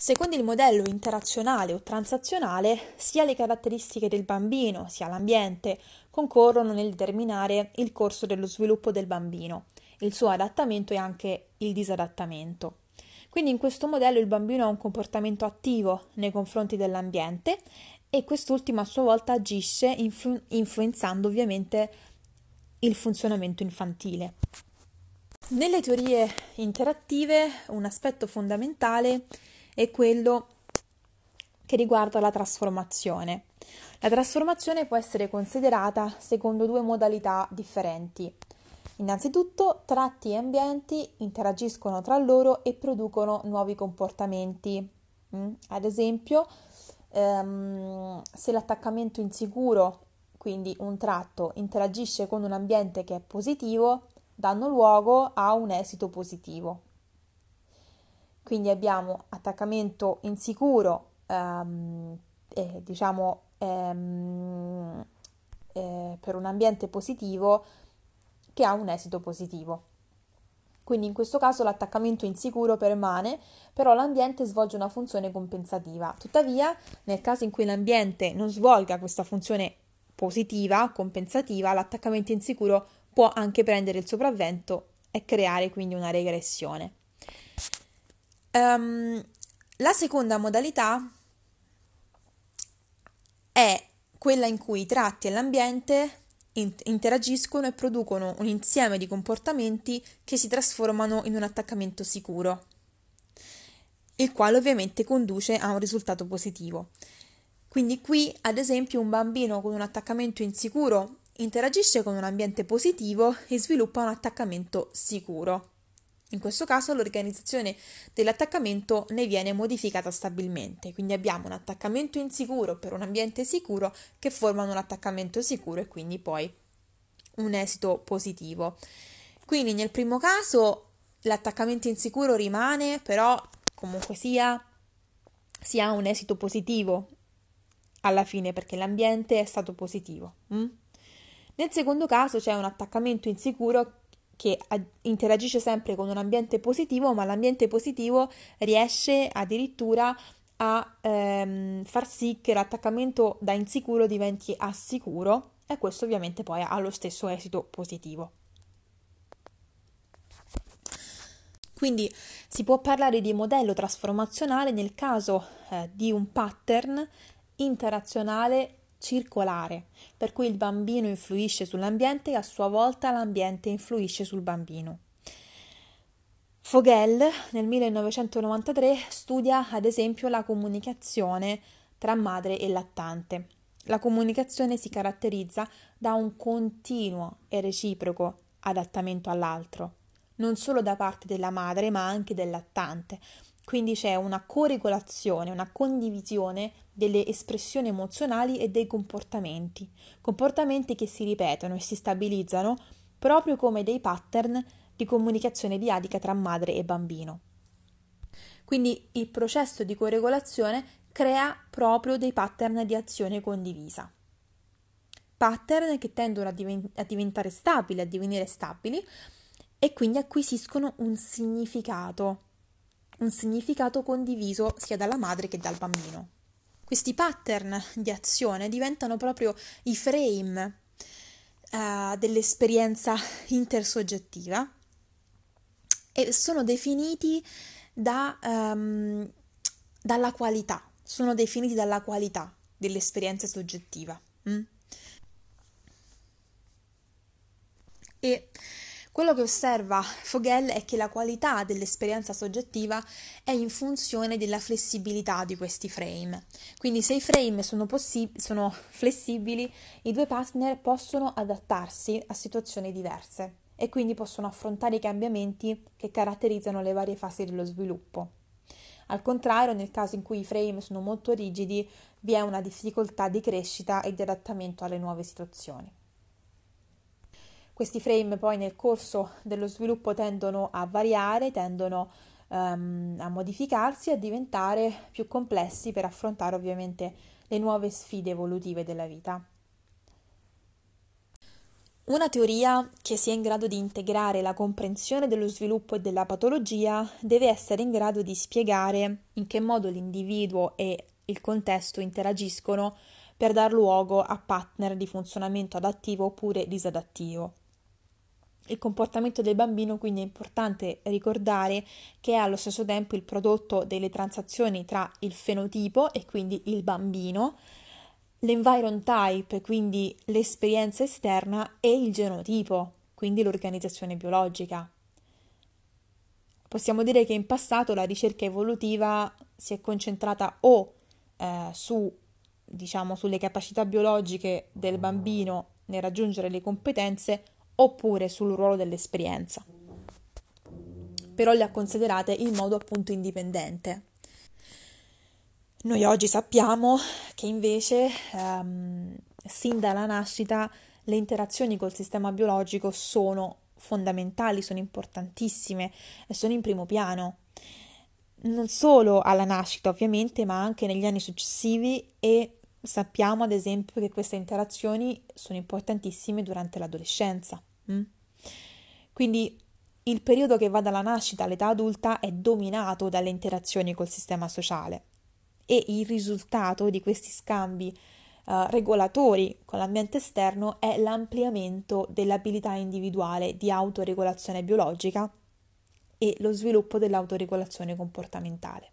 Secondo il modello interazionale o transazionale, sia le caratteristiche del bambino sia l'ambiente concorrono nel determinare il corso dello sviluppo del bambino, il suo adattamento e anche il disadattamento. Quindi in questo modello il bambino ha un comportamento attivo nei confronti dell'ambiente e quest'ultimo a sua volta agisce influ- influenzando ovviamente il funzionamento infantile. Nelle teorie interattive un aspetto fondamentale è è quello che riguarda la trasformazione. La trasformazione può essere considerata secondo due modalità differenti. Innanzitutto, tratti e ambienti interagiscono tra loro e producono nuovi comportamenti. Mm? Ad esempio, ehm, se l'attaccamento insicuro, quindi un tratto, interagisce con un ambiente che è positivo, danno luogo a un esito positivo quindi abbiamo attaccamento insicuro, ehm, eh, diciamo ehm, eh, per un ambiente positivo che ha un esito positivo. Quindi in questo caso l'attaccamento insicuro permane, però l'ambiente svolge una funzione compensativa. Tuttavia, nel caso in cui l'ambiente non svolga questa funzione positiva, compensativa, l'attaccamento insicuro può anche prendere il sopravvento e creare quindi una regressione. Um, la seconda modalità è quella in cui i tratti e l'ambiente interagiscono e producono un insieme di comportamenti che si trasformano in un attaccamento sicuro, il quale ovviamente conduce a un risultato positivo. Quindi qui, ad esempio, un bambino con un attaccamento insicuro interagisce con un ambiente positivo e sviluppa un attaccamento sicuro. In questo caso l'organizzazione dell'attaccamento ne viene modificata stabilmente, quindi abbiamo un attaccamento insicuro per un ambiente sicuro che formano un attaccamento sicuro e quindi poi un esito positivo. Quindi nel primo caso l'attaccamento insicuro rimane, però comunque sia si ha un esito positivo alla fine perché l'ambiente è stato positivo. Mm? Nel secondo caso c'è un attaccamento insicuro che interagisce sempre con un ambiente positivo, ma l'ambiente positivo riesce addirittura a ehm, far sì che l'attaccamento da insicuro diventi assicuro e questo ovviamente poi ha lo stesso esito positivo. Quindi si può parlare di modello trasformazionale nel caso eh, di un pattern interazionale circolare, per cui il bambino influisce sull'ambiente e a sua volta l'ambiente influisce sul bambino. Fogel nel 1993 studia ad esempio la comunicazione tra madre e lattante. La comunicazione si caratterizza da un continuo e reciproco adattamento all'altro, non solo da parte della madre ma anche del lattante, quindi c'è una coregolazione, una condivisione delle espressioni emozionali e dei comportamenti, comportamenti che si ripetono e si stabilizzano proprio come dei pattern di comunicazione diadica tra madre e bambino. Quindi il processo di coregolazione crea proprio dei pattern di azione condivisa. Pattern che tendono a, diven- a diventare stabili, a divenire stabili e quindi acquisiscono un significato un significato condiviso sia dalla madre che dal bambino. Questi pattern di azione diventano proprio i frame uh, dell'esperienza intersoggettiva e sono definiti da, um, dalla qualità, sono definiti dalla qualità dell'esperienza soggettiva. Mm? E quello che osserva Fogel è che la qualità dell'esperienza soggettiva è in funzione della flessibilità di questi frame. Quindi se i frame sono, possi- sono flessibili, i due partner possono adattarsi a situazioni diverse e quindi possono affrontare i cambiamenti che caratterizzano le varie fasi dello sviluppo. Al contrario, nel caso in cui i frame sono molto rigidi, vi è una difficoltà di crescita e di adattamento alle nuove situazioni. Questi frame poi nel corso dello sviluppo tendono a variare, tendono um, a modificarsi e a diventare più complessi per affrontare ovviamente le nuove sfide evolutive della vita. Una teoria che sia in grado di integrare la comprensione dello sviluppo e della patologia deve essere in grado di spiegare in che modo l'individuo e il contesto interagiscono per dar luogo a partner di funzionamento adattivo oppure disadattivo il comportamento del bambino, quindi è importante ricordare che è allo stesso tempo il prodotto delle transazioni tra il fenotipo e quindi il bambino, l'environ type, quindi l'esperienza esterna e il genotipo, quindi l'organizzazione biologica. Possiamo dire che in passato la ricerca evolutiva si è concentrata o eh, su, diciamo, sulle capacità biologiche del bambino nel raggiungere le competenze oppure sul ruolo dell'esperienza. Però le ha considerate in modo appunto indipendente. Noi oggi sappiamo che invece ehm, sin dalla nascita le interazioni col sistema biologico sono fondamentali, sono importantissime e sono in primo piano. Non solo alla nascita ovviamente, ma anche negli anni successivi e sappiamo ad esempio che queste interazioni sono importantissime durante l'adolescenza. Mm. Quindi il periodo che va dalla nascita all'età adulta è dominato dalle interazioni col sistema sociale e il risultato di questi scambi uh, regolatori con l'ambiente esterno è l'ampliamento dell'abilità individuale di autoregolazione biologica e lo sviluppo dell'autoregolazione comportamentale.